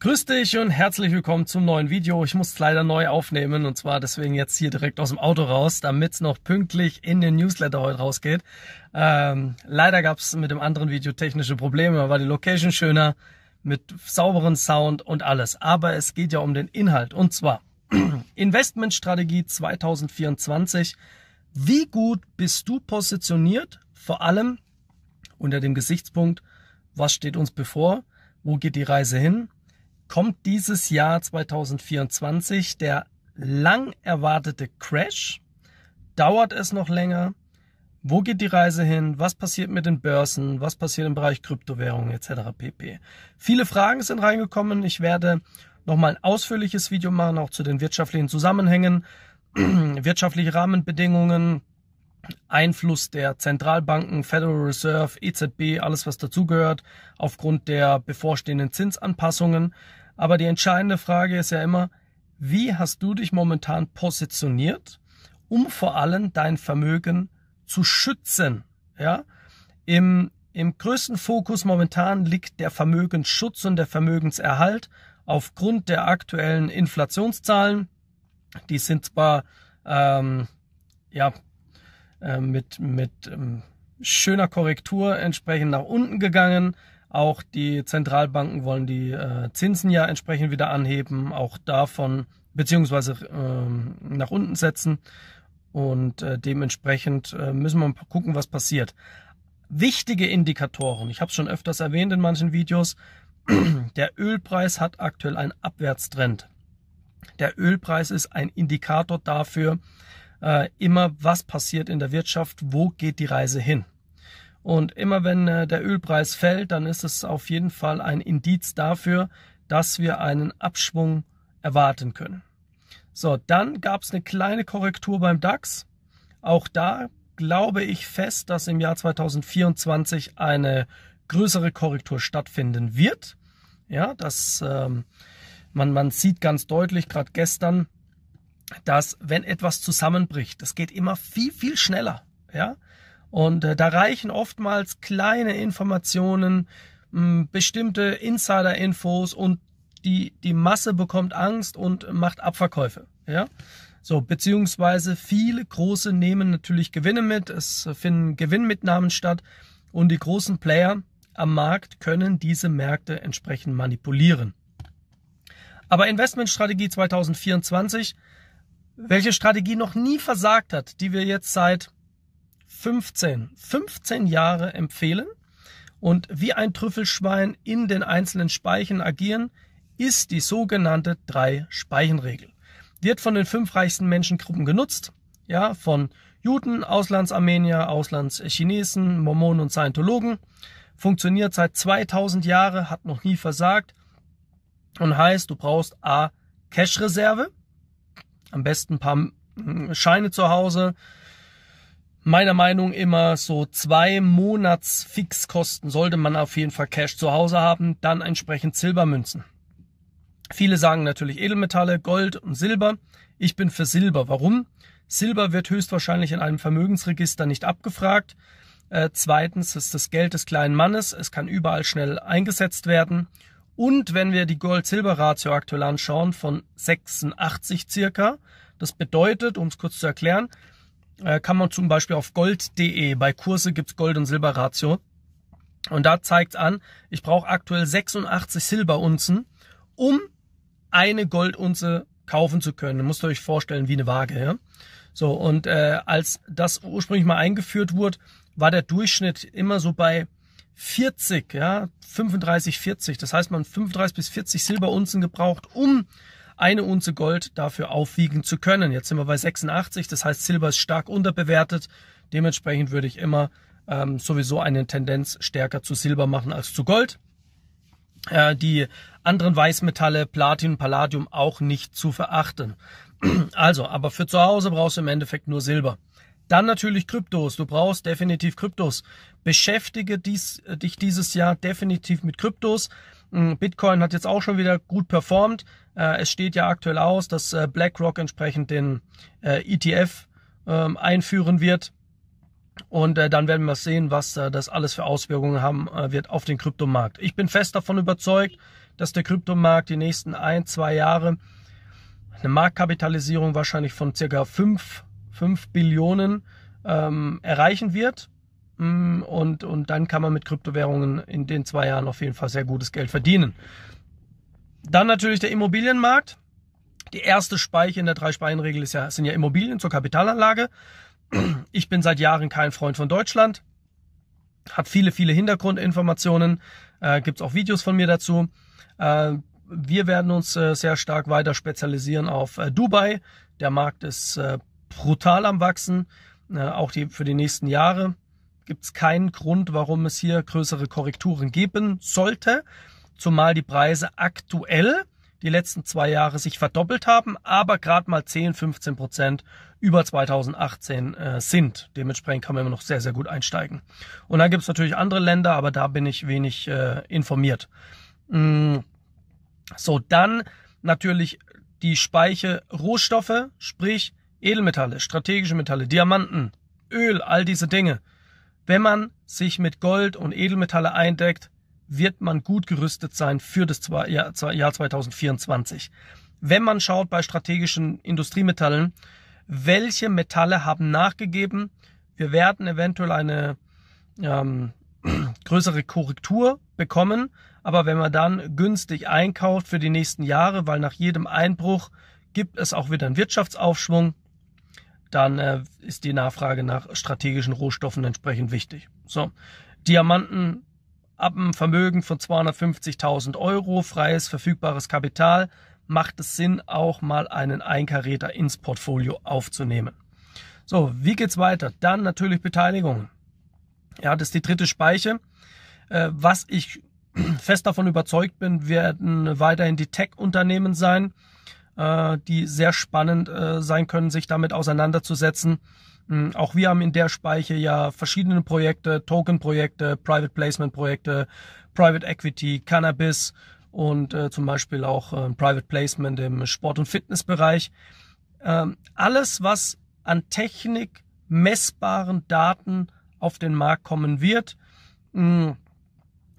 Grüß dich und herzlich willkommen zum neuen Video. Ich muss es leider neu aufnehmen und zwar deswegen jetzt hier direkt aus dem Auto raus, damit es noch pünktlich in den Newsletter heute rausgeht. Ähm, leider gab es mit dem anderen Video technische Probleme, da war die Location schöner, mit sauberen Sound und alles. Aber es geht ja um den Inhalt und zwar Investmentstrategie 2024. Wie gut bist du positioniert? Vor allem unter dem Gesichtspunkt, was steht uns bevor? Wo geht die Reise hin? kommt dieses Jahr 2024 der lang erwartete Crash? Dauert es noch länger? Wo geht die Reise hin? Was passiert mit den Börsen? Was passiert im Bereich Kryptowährungen etc. pp. Viele Fragen sind reingekommen. Ich werde nochmal ein ausführliches Video machen, auch zu den wirtschaftlichen Zusammenhängen, wirtschaftliche Rahmenbedingungen, Einfluss der Zentralbanken, Federal Reserve, EZB, alles was dazugehört, aufgrund der bevorstehenden Zinsanpassungen. Aber die entscheidende Frage ist ja immer, wie hast du dich momentan positioniert, um vor allem dein Vermögen zu schützen? Ja, im, im größten Fokus momentan liegt der Vermögensschutz und der Vermögenserhalt aufgrund der aktuellen Inflationszahlen. Die sind zwar ähm, ja äh, mit mit ähm, schöner Korrektur entsprechend nach unten gegangen, auch die Zentralbanken wollen die äh, Zinsen ja entsprechend wieder anheben, auch davon beziehungsweise äh, nach unten setzen. Und äh, dementsprechend äh, müssen wir gucken, was passiert. Wichtige Indikatoren, ich habe es schon öfters erwähnt in manchen Videos, der Ölpreis hat aktuell einen Abwärtstrend. Der Ölpreis ist ein Indikator dafür, äh, immer was passiert in der Wirtschaft, wo geht die Reise hin. Und immer wenn äh, der Ölpreis fällt, dann ist es auf jeden Fall ein Indiz dafür, dass wir einen Abschwung erwarten können. So, dann gab es eine kleine Korrektur beim DAX. Auch da glaube ich fest, dass im Jahr 2024 eine größere Korrektur stattfinden wird. Ja, das, ähm, man, man sieht ganz deutlich, gerade gestern, dass wenn etwas zusammenbricht, das geht immer viel, viel schneller. Ja, und äh, da reichen oftmals kleine Informationen, mh, hm, bestimmte Insider-Infos und die, die Masse bekommt Angst und macht Abverkäufe. Ja? So, beziehungsweise viele große nehmen natürlich Gewinne mit, es finden Gewinnmitnahmen statt und die großen Player am Markt können diese Märkte entsprechend manipulieren. Aber Investmentstrategie 2024, welche Strategie noch nie versagt hat, die wir jetzt seit 15, 15 Jahre empfehlen und wie ein Trüffelschwein in den einzelnen Speichen agieren, ist die sogenannte Drei-Speichen-Regel. Wird von den fünf reichsten Menschengruppen genutzt, ja, von Juden, Auslandsarmenier, Auslandschinesen, Mormonen und Scientologen. Funktioniert seit 2000 Jahre, hat noch nie versagt und heißt, du brauchst A, Cash-Reserve, am besten ein paar hm, Scheine zu Hause, meiner Meinung immer so zwei Monats Fixkosten sollte man auf jeden Fall Cash zu Hause haben, dann entsprechend Silbermünzen. Viele sagen natürlich Edelmetalle, Gold und Silber. Ich bin für Silber. Warum? Silber wird höchstwahrscheinlich in einem Vermögensregister nicht abgefragt. Äh, zweitens ist das Geld des kleinen Mannes. Es kann überall schnell eingesetzt werden. Und wenn wir die Gold-Silber-Ratio aktuell anschauen von 86 circa, das bedeutet, um es kurz zu erklären, äh, kann man zum Beispiel auf gold.de, bei Kurse gibt's Gold- und Silberratio. Und da zeigt an, ich brauche aktuell 86 Silberunzen, um eine Goldunze kaufen zu können. Müsst ihr euch vorstellen, wie eine Waage. Ja? So, und äh, als das ursprünglich mal eingeführt wurde, war der Durchschnitt immer so bei 40, ja, 35, 40. Das heißt, man 35 bis 40 Silberunzen gebraucht, um eine Unze Gold dafür aufwiegen zu können. Jetzt sind wir bei 86, das heißt Silber ist stark unterbewertet. Dementsprechend würde ich immer ähm, sowieso eine Tendenz stärker zu Silber machen als zu Gold. Äh, die anderen Weißmetalle, Platin, Palladium auch nicht zu verachten. also, aber für zu Hause brauchst du im Endeffekt nur Silber. Dann natürlich Kryptos. Du brauchst definitiv Kryptos. Beschäftige dies, äh, dich dieses Jahr definitiv mit Kryptos. Hm, Bitcoin hat jetzt auch schon wieder gut performt. Äh, es steht ja aktuell aus, dass äh, BlackRock entsprechend den äh, ETF ähm, einführen wird. Und dann werden wir sehen, was das alles für Auswirkungen haben wird auf den Kryptomarkt. Ich bin fest davon überzeugt, dass der Kryptomarkt die nächsten ein, zwei Jahre eine Marktkapitalisierung wahrscheinlich von circa 5, fünf Billionen ähm, erreichen wird. Mm, und, und dann kann man mit Kryptowährungen in den zwei Jahren auf jeden Fall sehr gutes Geld verdienen. Dann natürlich der Immobilienmarkt. Die erste Speiche in der Drei-Speichen-Regel ja, sind ja Immobilien zur Kapitalanlage. Ich bin seit Jahren kein Freund von Deutschland. Hat viele, viele Hintergrundinformationen. Äh, Gibt es auch Videos von mir dazu. Äh, wir werden uns äh, sehr stark weiter spezialisieren auf äh, Dubai. Der Markt ist äh, brutal am Wachsen, äh, auch die, für die nächsten Jahre gibt es keinen Grund, warum es hier größere Korrekturen geben sollte, zumal die Preise aktuell die letzten zwei Jahre sich verdoppelt haben, aber gerade mal 10, 15 Prozent über 2018 äh, sind. Dementsprechend kann man immer noch sehr, sehr gut einsteigen. Und dann gibt es natürlich andere Länder, aber da bin ich wenig äh, informiert. Mm. So, dann natürlich die Speiche Rohstoffe, sprich Edelmetalle, strategische Metalle, Diamanten, Öl, all diese Dinge. Wenn man sich mit Gold und Edelmetalle eindeckt, wird man gut gerüstet sein für das Jahr 2024. Wenn man schaut bei strategischen Industriemetallen, welche Metalle haben nachgegeben, wir werden eventuell eine ähm, größere Korrektur bekommen, aber wenn man dann günstig einkauft für die nächsten Jahre, weil nach jedem Einbruch gibt es auch wieder einen Wirtschaftsaufschwung, dann äh, ist die Nachfrage nach strategischen Rohstoffen entsprechend wichtig. So, Diamanten ab einem Vermögen von 250.000 Euro, freies verfügbares Kapital, macht es Sinn, auch mal einen Einkaräter ins Portfolio aufzunehmen. So, wie geht's weiter? Dann natürlich Beteiligungen. Ja, das ist die dritte Speiche. Äh, was ich fest davon überzeugt bin, werden weiterhin die Tech-Unternehmen sein äh, die sehr spannend äh, sein können, sich damit auseinanderzusetzen. Hm, auch wir haben in der Speiche ja verschiedene Projekte, Token-Projekte, Private Placement-Projekte, Private Equity, Cannabis und äh, zum Beispiel auch äh, Private Placement im Sport- und Fitnessbereich. Ähm, alles, was an Technik, messbaren Daten auf den Markt kommen wird, mh, hm,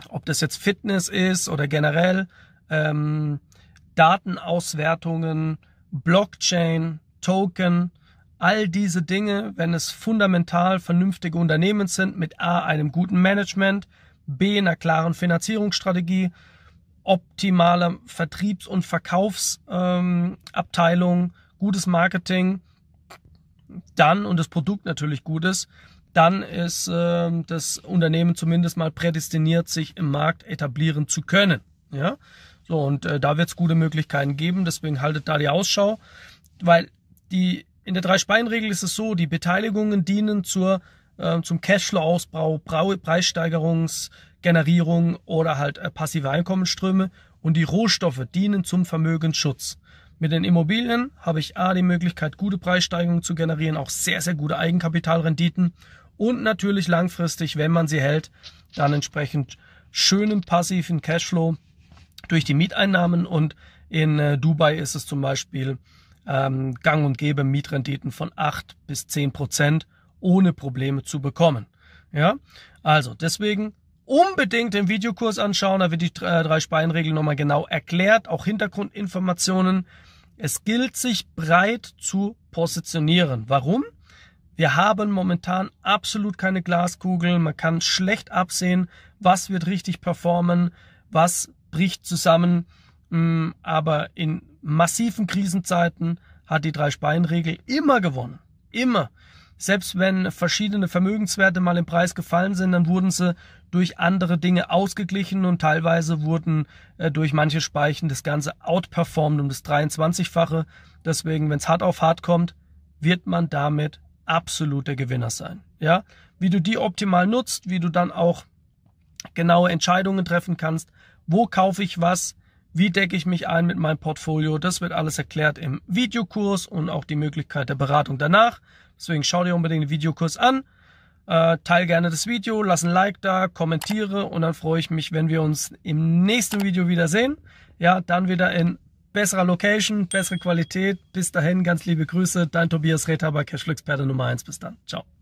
ob das jetzt Fitness ist oder generell, ähm, Datenauswertungen, Blockchain, Token, all diese Dinge, wenn es fundamental vernünftige Unternehmen sind mit A, einem guten Management, B, einer klaren Finanzierungsstrategie, optimaler Vertriebs- und Verkaufsabteilung, ähm, gutes Marketing, dann und das Produkt natürlich gut ist, dann ist ähm, das Unternehmen zumindest mal prädestiniert, sich im Markt etablieren zu können. Ja, so, und äh, da wird es gute Möglichkeiten geben, deswegen haltet da die Ausschau, weil die in der Drei-Speien-Regel ist es so, die Beteiligungen dienen zur, äh, zum Cashflow-Ausbau, Preissteigerungsgenerierung oder halt äh, passive Einkommensströme und die Rohstoffe dienen zum Vermögensschutz. Mit den Immobilien habe ich A, die Möglichkeit, gute Preissteigerungen zu generieren, auch sehr, sehr gute Eigenkapitalrenditen und natürlich langfristig, wenn man sie hält, dann entsprechend schönen passiven Cashflow durch die Mieteinnahmen und in äh, Dubai ist es zum Beispiel ähm, gang und gäbe, Mietrenditen von acht bis zehn Prozent ohne Probleme zu bekommen. Ja, also deswegen unbedingt den Videokurs anschauen, da wird die äh, drei Speienregeln nochmal genau erklärt, auch Hintergrundinformationen. Es gilt, sich breit zu positionieren. Warum? Wir haben momentan absolut keine Glaskugel. Man kann schlecht absehen, was wird richtig performen, was bricht zusammen. Mm, aber in massiven Krisenzeiten hat die Drei-Speien-Regel immer gewonnen. Immer. Selbst wenn verschiedene Vermögenswerte mal im Preis gefallen sind, dann wurden sie durch andere Dinge ausgeglichen und teilweise wurden äh, durch manche Speichen das Ganze outperformed um das 23-fache. Deswegen, wenn es hart auf hart kommt, wird man damit absoluter Gewinner sein. Ja, wie du die optimal nutzt, wie du dann auch genaue Entscheidungen treffen kannst, wo kaufe ich was? Wie decke ich mich ein mit meinem Portfolio? Das wird alles erklärt im Videokurs und auch die Möglichkeit der Beratung danach. Deswegen schau dir unbedingt den Videokurs an. Äh, teil gerne das Video, lass ein Like da, kommentiere und dann freue ich mich, wenn wir uns im nächsten Video wiedersehen. Ja, dann wieder in besserer Location, bessere Qualität. Bis dahin, ganz liebe Grüße. Dein Tobias Rethaber, Cashflux-Experte Nummer 1. Bis dann. Ciao.